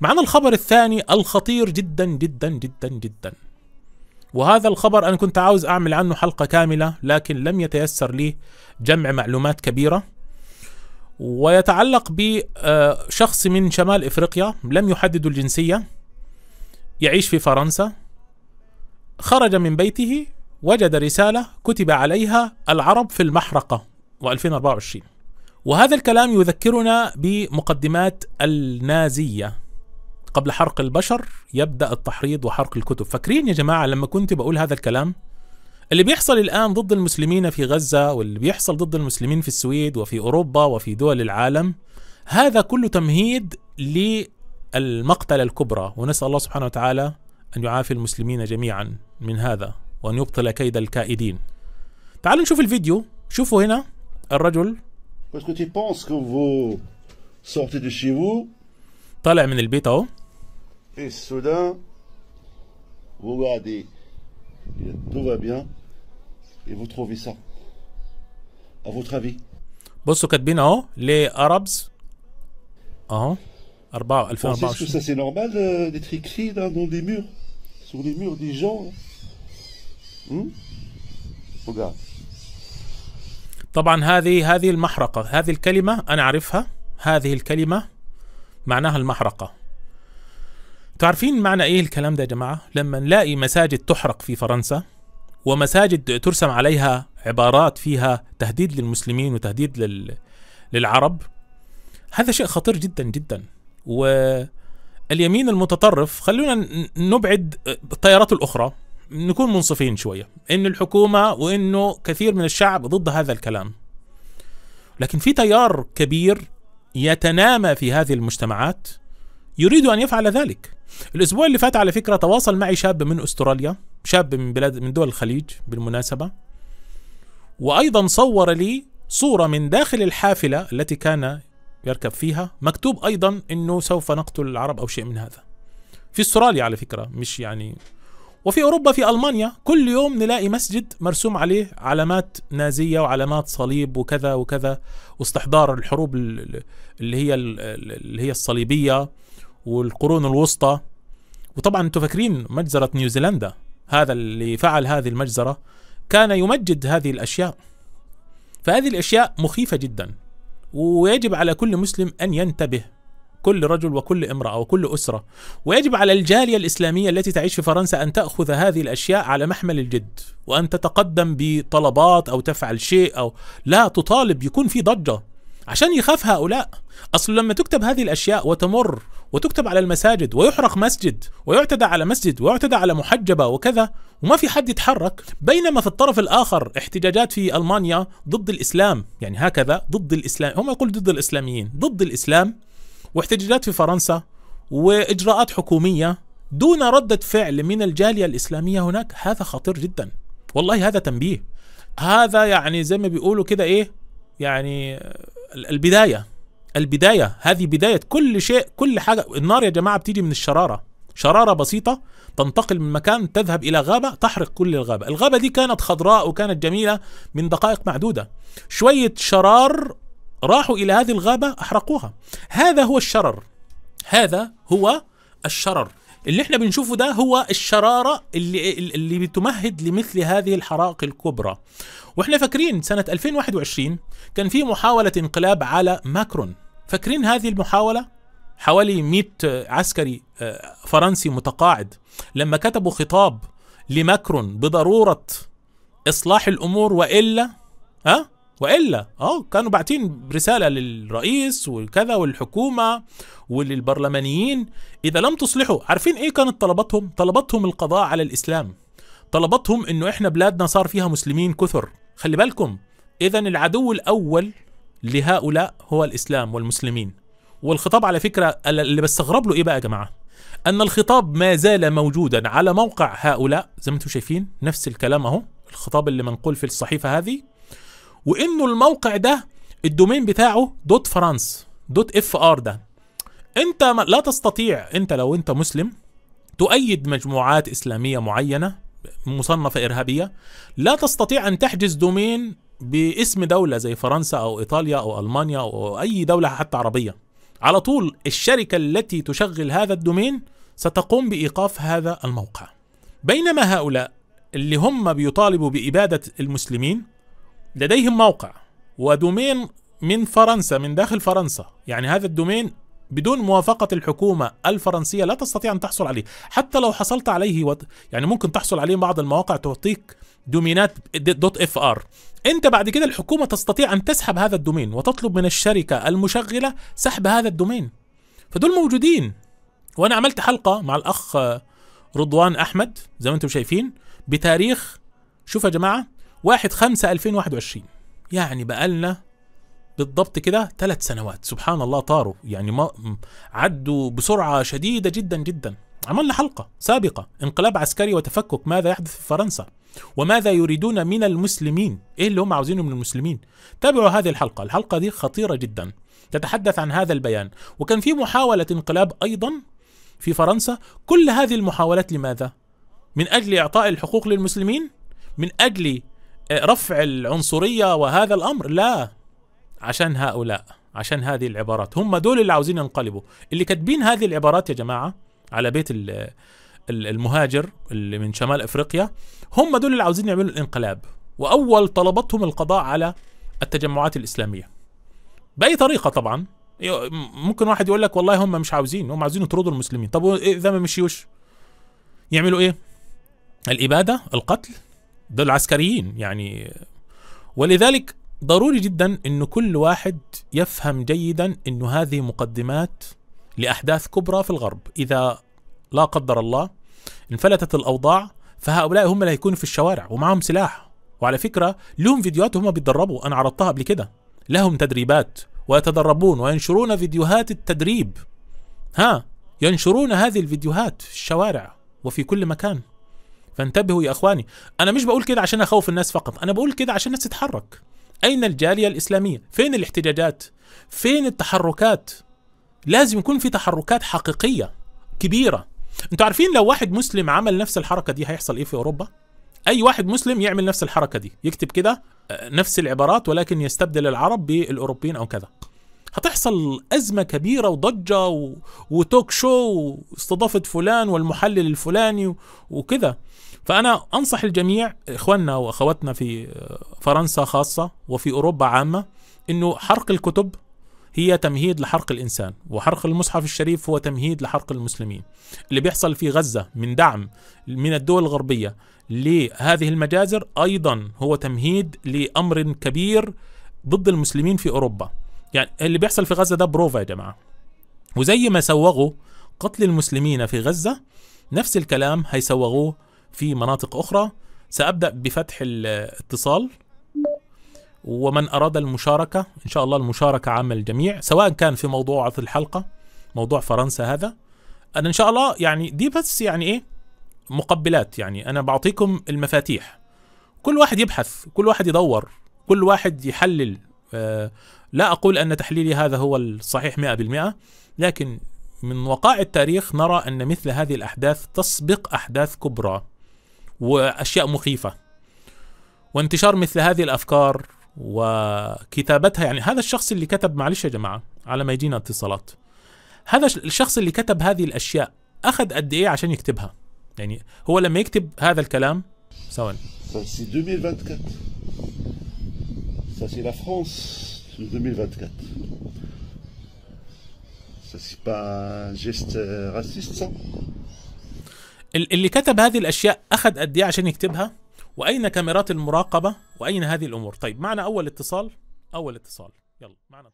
معنا الخبر الثاني الخطير جدا جدا جدا جدا وهذا الخبر أنا كنت عاوز أعمل عنه حلقة كاملة لكن لم يتيسر لي جمع معلومات كبيرة ويتعلق بشخص آه، من شمال إفريقيا لم يحدد الجنسية يعيش في فرنسا خرج من بيته وجد رسالة كتب عليها العرب في المحرقة و2024 وهذا الكلام يذكرنا بمقدمات النازية قبل حرق البشر يبدا التحريض وحرق الكتب فاكرين يا جماعه لما كنت بقول هذا الكلام اللي بيحصل الان ضد المسلمين في غزه واللي بيحصل ضد المسلمين في السويد وفي اوروبا وفي دول العالم هذا كله تمهيد للمقتله الكبرى ونسال الله سبحانه وتعالى ان يعافي المسلمين جميعا من هذا وان يبطل كيد الكائدين تعالوا نشوف الفيديو شوفوا هنا الرجل طلع من البيت اهو Et soudain, vous regardez, tout va bien, et vous trouvez ça. À votre avis بصوا كاتبين اهو لارابز اهو 4 2024 que ça c'est normal euh, d'être écrit là, dans des murs sur les murs des gens hmm? regarde طبعا هذه هذه المحرقه هذه الكلمه انا اعرفها هذه الكلمه معناها المحرقه تعرفين معنى ايه الكلام ده يا جماعه لما نلاقي مساجد تحرق في فرنسا ومساجد ترسم عليها عبارات فيها تهديد للمسلمين وتهديد لل... للعرب هذا شيء خطير جدا جدا واليمين المتطرف خلونا نبعد آه، التيارات الاخرى نكون منصفين شويه ان الحكومه وانه كثير من الشعب ضد هذا الكلام لكن في تيار كبير يتنامى في هذه المجتمعات يريد أن يفعل ذلك الأسبوع اللي فات على فكرة تواصل معي شاب من أستراليا شاب من بلاد من دول الخليج بالمناسبة وأيضا صور لي صورة من داخل الحافلة التي كان يركب فيها مكتوب أيضا أنه سوف نقتل العرب أو شيء من هذا في استراليا على فكرة مش يعني وفي أوروبا في ألمانيا كل يوم نلاقي مسجد مرسوم عليه علامات نازية وعلامات صليب وكذا وكذا واستحضار الحروب اللي هي اللي هي الصليبية والقرون الوسطى وطبعا انتم فاكرين مجزرة نيوزيلندا هذا اللي فعل هذه المجزرة كان يمجد هذه الأشياء فهذه الأشياء مخيفة جدا ويجب على كل مسلم أن ينتبه كل رجل وكل امرأة وكل أسرة ويجب على الجالية الإسلامية التي تعيش في فرنسا أن تأخذ هذه الأشياء على محمل الجد وأن تتقدم بطلبات أو تفعل شيء أو لا تطالب يكون في ضجة عشان يخاف هؤلاء أصل لما تكتب هذه الأشياء وتمر وتكتب على المساجد ويحرق مسجد ويعتدى على مسجد ويعتدى على محجبة وكذا وما في حد يتحرك بينما في الطرف الآخر احتجاجات في ألمانيا ضد الإسلام يعني هكذا ضد الإسلام هم يقول ضد الإسلاميين ضد الإسلام واحتجاجات في فرنسا وإجراءات حكومية دون ردة فعل من الجالية الإسلامية هناك هذا خطير جدا والله هذا تنبيه هذا يعني زي ما بيقولوا كده ايه يعني البدايه البدايه هذه بدايه كل شيء كل حاجه النار يا جماعه بتيجي من الشراره شراره بسيطه تنتقل من مكان تذهب الى غابه تحرق كل الغابه الغابه دي كانت خضراء وكانت جميله من دقائق معدوده شويه شرار راحوا الى هذه الغابه احرقوها هذا هو الشرر هذا هو الشرر اللي احنا بنشوفه ده هو الشرارة اللي اللي بتمهد لمثل هذه الحرائق الكبرى واحنا فاكرين سنة 2021 كان في محاولة انقلاب على ماكرون فاكرين هذه المحاولة حوالي 100 عسكري آه، فرنسي متقاعد لما كتبوا خطاب لماكرون بضرورة إصلاح الأمور وإلا ها والا اه كانوا باعتين رساله للرئيس وكذا والحكومه وللبرلمانيين اذا لم تصلحوا عارفين ايه كانت طلباتهم طلباتهم القضاء على الاسلام طلباتهم انه احنا بلادنا صار فيها مسلمين كثر خلي بالكم اذا العدو الاول لهؤلاء هو الاسلام والمسلمين والخطاب على فكره اللي بستغرب له ايه بقى يا جماعه ان الخطاب ما زال موجودا على موقع هؤلاء زي ما انتم شايفين نفس الكلام اهو الخطاب اللي منقول في الصحيفه هذه وانه الموقع ده الدومين بتاعه دوت فرانس دوت اف ار ده انت لا تستطيع انت لو انت مسلم تؤيد مجموعات اسلاميه معينه مصنفه ارهابيه لا تستطيع ان تحجز دومين باسم دوله زي فرنسا او ايطاليا او المانيا او اي دوله حتى عربيه على طول الشركه التي تشغل هذا الدومين ستقوم بايقاف هذا الموقع بينما هؤلاء اللي هم بيطالبوا باباده المسلمين لديهم موقع ودومين من فرنسا من داخل فرنسا يعني هذا الدومين بدون موافقة الحكومة الفرنسية لا تستطيع أن تحصل عليه حتى لو حصلت عليه يعني ممكن تحصل عليه بعض المواقع تعطيك دومينات دوت اف ار انت بعد كده الحكومة تستطيع أن تسحب هذا الدومين وتطلب من الشركة المشغلة سحب هذا الدومين فدول موجودين وأنا عملت حلقة مع الأخ رضوان أحمد زي ما أنتم شايفين بتاريخ شوف يا جماعة 1 5 2021 يعني بقالنا بالضبط كده ثلاث سنوات سبحان الله طاروا يعني ما عدوا بسرعة شديدة جدا جدا عملنا حلقة سابقة انقلاب عسكري وتفكك ماذا يحدث في فرنسا وماذا يريدون من المسلمين ايه اللي هم عاوزينه من المسلمين تابعوا هذه الحلقة الحلقة دي خطيرة جدا تتحدث عن هذا البيان وكان في محاولة انقلاب أيضا في فرنسا كل هذه المحاولات لماذا من أجل إعطاء الحقوق للمسلمين من أجل رفع العنصريه وهذا الامر لا عشان هؤلاء عشان هذه العبارات هم دول اللي عاوزين ينقلبوا اللي كاتبين هذه العبارات يا جماعه على بيت المهاجر اللي من شمال افريقيا هم دول اللي عاوزين يعملوا الانقلاب واول طلبتهم القضاء على التجمعات الاسلاميه باي طريقه طبعا ممكن واحد يقول لك والله هم مش عاوزين هم عاوزين يطردوا المسلمين طب إيه، اذا ما مشيوش يعملوا ايه الاباده القتل دول عسكريين يعني ولذلك ضروري جدا انه كل واحد يفهم جيدا انه هذه مقدمات لاحداث كبرى في الغرب اذا لا قدر الله انفلتت الاوضاع فهؤلاء هم اللي هيكونوا في الشوارع ومعهم سلاح وعلى فكره لهم فيديوهات هم بيتدربوا انا عرضتها قبل كده لهم تدريبات ويتدربون وينشرون فيديوهات التدريب ها ينشرون هذه الفيديوهات في الشوارع وفي كل مكان فانتبهوا يا اخواني انا مش بقول كده عشان اخوف الناس فقط انا بقول كده عشان الناس تتحرك اين الجاليه الاسلاميه فين الاحتجاجات فين التحركات لازم يكون في تحركات حقيقيه كبيره انتوا عارفين لو واحد مسلم عمل نفس الحركه دي هيحصل ايه في اوروبا اي واحد مسلم يعمل نفس الحركه دي يكتب كده آه، نفس العبارات ولكن يستبدل العرب بالاوروبيين او كذا هتحصل أزمة كبيرة وضجة و... وتوك شو واستضافة فلان والمحلل الفلاني وكذا فأنا أنصح الجميع إخواننا وأخواتنا في فرنسا خاصة وفي أوروبا عامة إنه حرق الكتب هي تمهيد لحرق الإنسان وحرق المصحف الشريف هو تمهيد لحرق المسلمين اللي بيحصل في غزة من دعم من الدول الغربية لهذه المجازر أيضا هو تمهيد لأمر كبير ضد المسلمين في أوروبا يعني اللي بيحصل في غزه ده بروفا يا جماعه وزي ما سوغوا قتل المسلمين في غزه نفس الكلام هيسوغوه في مناطق اخرى سابدا بفتح الاتصال ومن اراد المشاركه ان شاء الله المشاركه عامه للجميع سواء كان في موضوع الحلقه موضوع فرنسا هذا انا ان شاء الله يعني دي بس يعني ايه مقبلات يعني انا بعطيكم المفاتيح كل واحد يبحث كل واحد يدور كل واحد يحلل آه، لا أقول أن تحليلي هذا هو الصحيح 100% لكن من وقائع التاريخ نرى أن مثل هذه الأحداث تسبق أحداث كبرى وأشياء مخيفة وانتشار مثل هذه الأفكار وكتابتها يعني هذا الشخص اللي كتب معلش يا جماعة على ما يجينا اتصالات هذا الشخص اللي كتب هذه الأشياء أخذ قد إيه عشان يكتبها يعني هو لما يكتب هذا الكلام ثواني 2024. 2024. Euh, اللي كتب هذه الاشياء اخذ قد ايه عشان يكتبها؟ واين كاميرات المراقبه؟ واين هذه الامور؟ طيب معنا اول اتصال اول اتصال يلا معنا